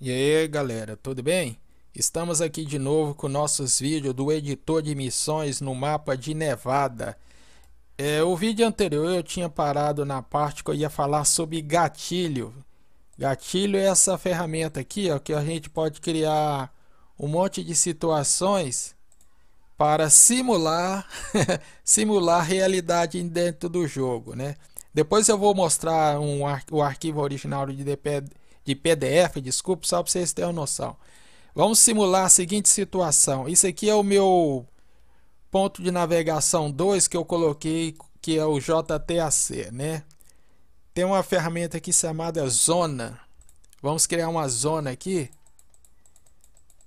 E aí galera, tudo bem? Estamos aqui de novo com nossos vídeos do editor de missões no mapa de Nevada. É, o vídeo anterior eu tinha parado na parte que eu ia falar sobre gatilho. Gatilho é essa ferramenta aqui ó, que a gente pode criar um monte de situações para simular, simular realidade dentro do jogo. Né? Depois eu vou mostrar um, o arquivo original de DP de PDF, desculpa, só para vocês terem uma noção. Vamos simular a seguinte situação. Isso aqui é o meu ponto de navegação 2 que eu coloquei, que é o JTAC, né? Tem uma ferramenta aqui chamada Zona. Vamos criar uma zona aqui.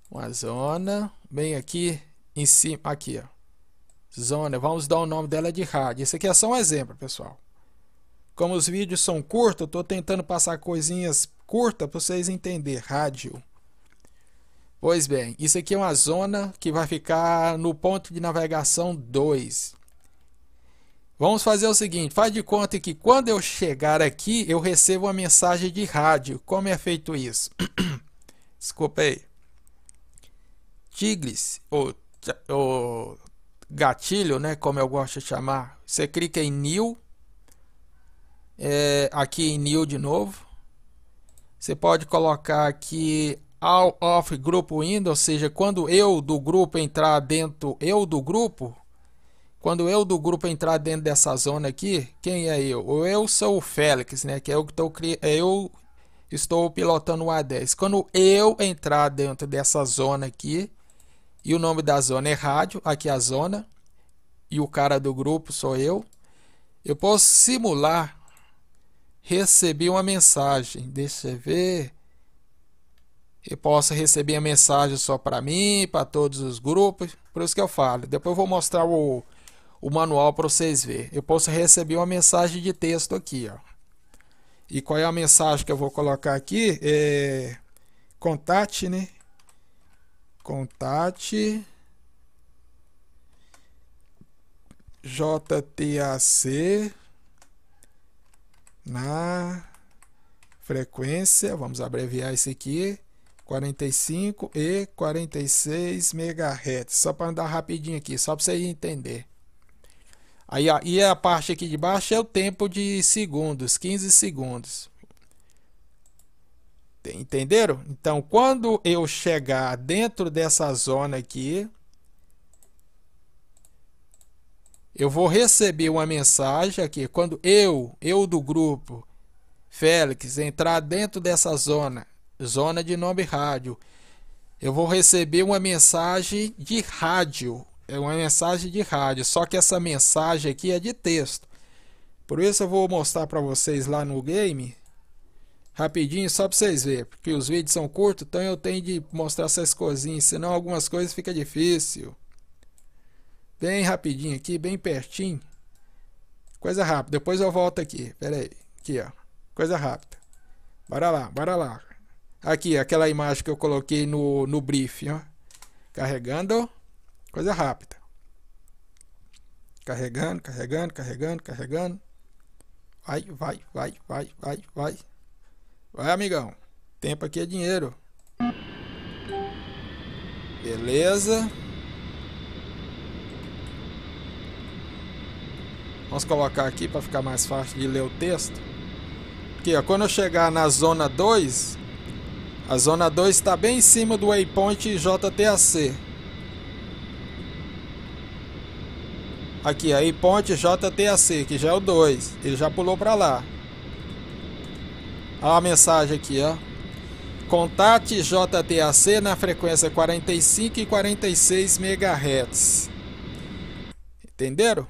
Uma zona, bem aqui em cima, aqui, ó. Zona, vamos dar o nome dela de rádio. Isso aqui é só um exemplo, pessoal. Como os vídeos são curtos, eu estou tentando passar coisinhas curta para vocês entenderem. Rádio. Pois bem, isso aqui é uma zona que vai ficar no ponto de navegação 2. Vamos fazer o seguinte, faz de conta que quando eu chegar aqui, eu recebo uma mensagem de rádio. Como é feito isso? Desculpa aí. Tigres, ou, ou gatilho, né, como eu gosto de chamar. Você clica em New, é, aqui em New de novo. Você pode colocar aqui all of grupo window, ou seja, quando eu do grupo entrar dentro, eu do grupo, quando eu do grupo entrar dentro dessa zona aqui, quem é eu? Eu sou o Félix, né? Que é eu que estou é eu estou pilotando o A10. Quando eu entrar dentro dessa zona aqui, e o nome da zona é rádio, aqui é a zona, e o cara do grupo sou eu, eu posso simular Recebi uma mensagem. Deixa eu ver. Eu posso receber a mensagem só para mim, para todos os grupos. Por isso que eu falo. Depois eu vou mostrar o, o manual para vocês verem. Eu posso receber uma mensagem de texto aqui. Ó. E qual é a mensagem que eu vou colocar aqui? É... Contate, né? Contate. JTAC na frequência, vamos abreviar isso aqui, 45 e 46 MHz, só para andar rapidinho aqui, só para vocês entender. Aí ó, e a parte aqui de baixo é o tempo de segundos, 15 segundos. Entenderam? Então, quando eu chegar dentro dessa zona aqui, eu vou receber uma mensagem aqui. Quando eu, eu do grupo, Félix, entrar dentro dessa zona, zona de nome rádio, eu vou receber uma mensagem de rádio. É uma mensagem de rádio, só que essa mensagem aqui é de texto. Por isso eu vou mostrar para vocês lá no game, rapidinho, só para vocês verem. Porque os vídeos são curtos, então eu tenho de mostrar essas coisinhas, senão algumas coisas fica difícil. Bem rapidinho aqui, bem pertinho. Coisa rápida. Depois eu volto aqui. Pera aí. Aqui, ó. Coisa rápida. Bora lá, bora lá. Aqui, aquela imagem que eu coloquei no, no brief, ó. Carregando. Coisa rápida. Carregando, carregando, carregando, carregando. Vai, vai, vai, vai, vai, vai. Vai, amigão. Tempo aqui é dinheiro. Beleza. Vamos colocar aqui para ficar mais fácil de ler o texto. Aqui, ó, quando eu chegar na zona 2, a zona 2 está bem em cima do waypoint JTAC. Aqui, aí ponte JTAC, que já é o 2. Ele já pulou para lá. Olha a mensagem aqui, ó. Contate JTAC na frequência 45 e 46 MHz. Entenderam?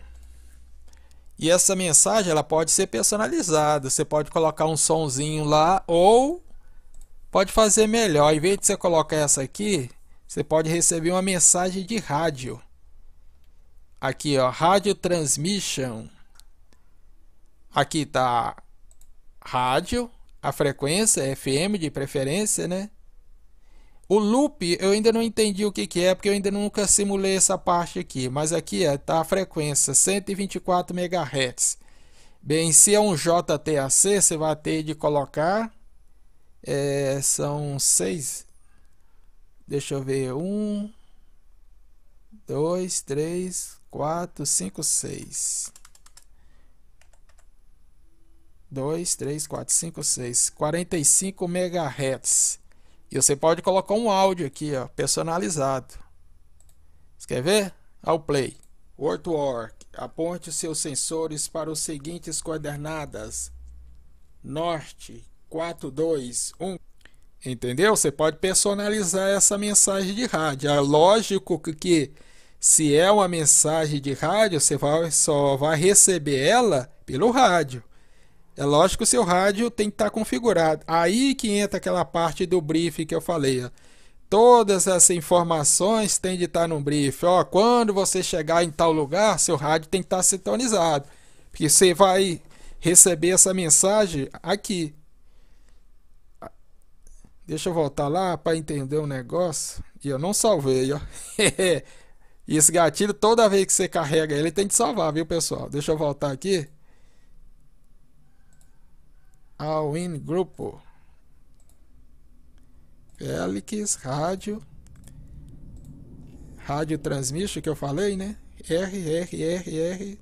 E essa mensagem ela pode ser personalizada. Você pode colocar um sonzinho lá ou pode fazer melhor. Em vez de você colocar essa aqui, você pode receber uma mensagem de rádio. Aqui, ó, rádio transmission. Aqui tá rádio, a frequência FM de preferência, né? O loop eu ainda não entendi o que, que é, porque eu ainda nunca simulei essa parte aqui. Mas aqui está a frequência 124 MHz. Bem, se é um JTAC, você vai ter de colocar. É, são seis. Deixa eu ver. Um, dois, três, quatro, cinco, seis. 2, 3, 4, 5, 6, 45 MHz. E você pode colocar um áudio aqui, ó, personalizado. Você quer ver? Ao play. War. aponte seus sensores para os seguintes coordenadas. Norte, 4, 2, 1. Entendeu? Você pode personalizar essa mensagem de rádio. É lógico que se é uma mensagem de rádio, você vai, só vai receber ela pelo rádio. É lógico que o seu rádio tem que estar tá configurado. Aí que entra aquela parte do briefing que eu falei. Ó. Todas essas informações têm de estar tá no briefing. Ó, quando você chegar em tal lugar, seu rádio tem que estar tá sintonizado. Porque você vai receber essa mensagem aqui. Deixa eu voltar lá para entender o um negócio. E eu não salvei, ó. esse gatilho, toda vez que você carrega ele, tem que salvar, viu, pessoal? Deixa eu voltar aqui. Awin Grupo, Felix Rádio, Rádio Transmission que eu falei, né? RRRR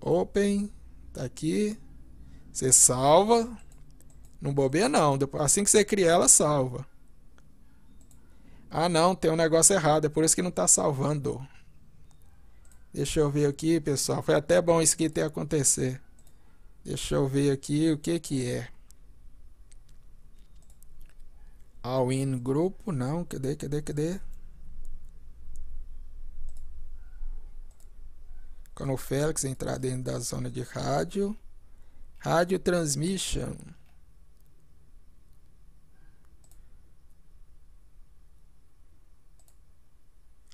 Open, tá aqui. Você salva. Não bobeia não, assim que você cria ela, salva. Ah não, tem um negócio errado, é por isso que não tá salvando. Deixa eu ver aqui, pessoal. Foi até bom isso que ter acontecer. Deixa eu ver aqui o que que é. All in grupo, não, cadê, cadê, cadê? Quando o Félix entrar dentro da zona de rádio. Rádio Transmission.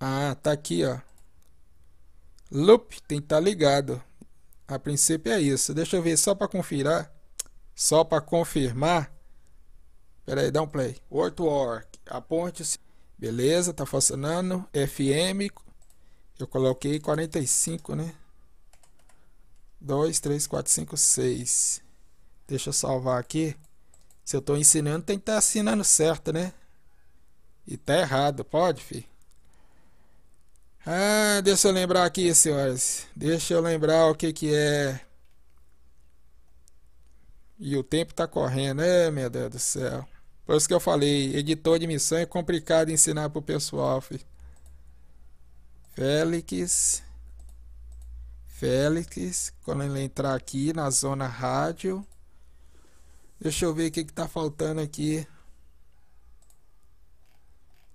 Ah, tá aqui, ó. Loop tem que estar tá ligado. A princípio é isso. Deixa eu ver só para confirmar. Só para confirmar. Pera aí, dá um play. Ortwork. A ponte, Beleza, tá funcionando. FM. Eu coloquei 45, né? 2, 3, 4, 5, 6. Deixa eu salvar aqui. Se eu tô ensinando, tem que estar tá ensinando certo, né? E tá errado, pode, filho? Ah, deixa eu lembrar aqui, senhores Deixa eu lembrar o que que é. E o tempo tá correndo, é, meu Deus do céu. Por isso que eu falei, editor de missão é complicado ensinar pro pessoal, filho. Félix. Félix, quando ele entrar aqui na zona rádio. Deixa eu ver o que que tá faltando aqui.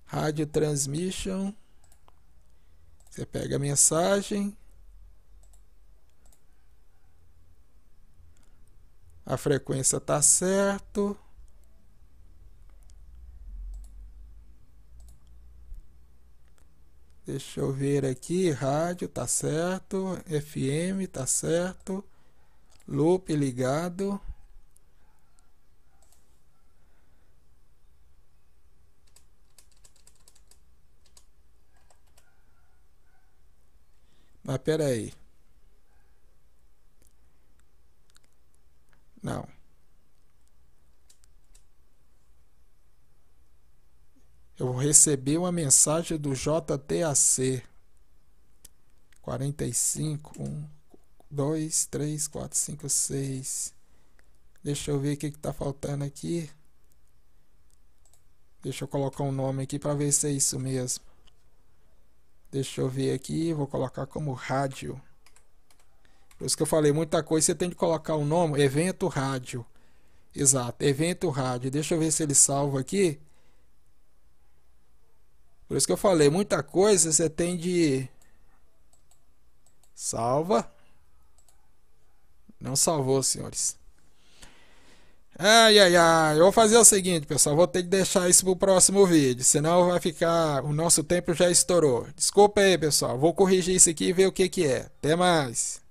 Rádio Transmission. Você pega a mensagem, a frequência tá certo. Deixa eu ver aqui, rádio tá certo, FM tá certo, loop ligado. Mas peraí. Não. Eu recebi uma mensagem do JTAC. 45, 1, 2, 3, 4, 5, 6. Deixa eu ver o que está faltando aqui. Deixa eu colocar um nome aqui para ver se é isso mesmo. Deixa eu ver aqui, vou colocar como rádio. Por isso que eu falei muita coisa, você tem de colocar o nome, evento rádio. Exato, evento rádio. Deixa eu ver se ele salva aqui. Por isso que eu falei muita coisa, você tem de salva. Não salvou, senhores. Ai, ai, ai. Eu vou fazer o seguinte, pessoal. Vou ter que deixar isso pro próximo vídeo. Senão vai ficar. O nosso tempo já estourou. Desculpa aí, pessoal. Vou corrigir isso aqui e ver o que, que é. Até mais.